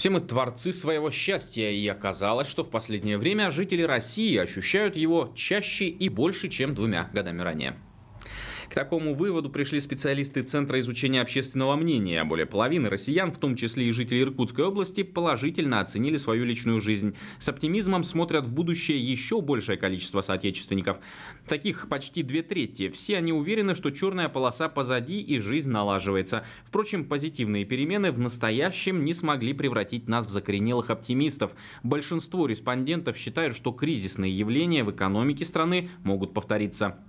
Все мы творцы своего счастья, и оказалось, что в последнее время жители России ощущают его чаще и больше, чем двумя годами ранее. К такому выводу пришли специалисты Центра изучения общественного мнения. Более половины россиян, в том числе и жители Иркутской области, положительно оценили свою личную жизнь. С оптимизмом смотрят в будущее еще большее количество соотечественников. Таких почти две трети. Все они уверены, что черная полоса позади и жизнь налаживается. Впрочем, позитивные перемены в настоящем не смогли превратить нас в закоренелых оптимистов. Большинство респондентов считают, что кризисные явления в экономике страны могут повториться.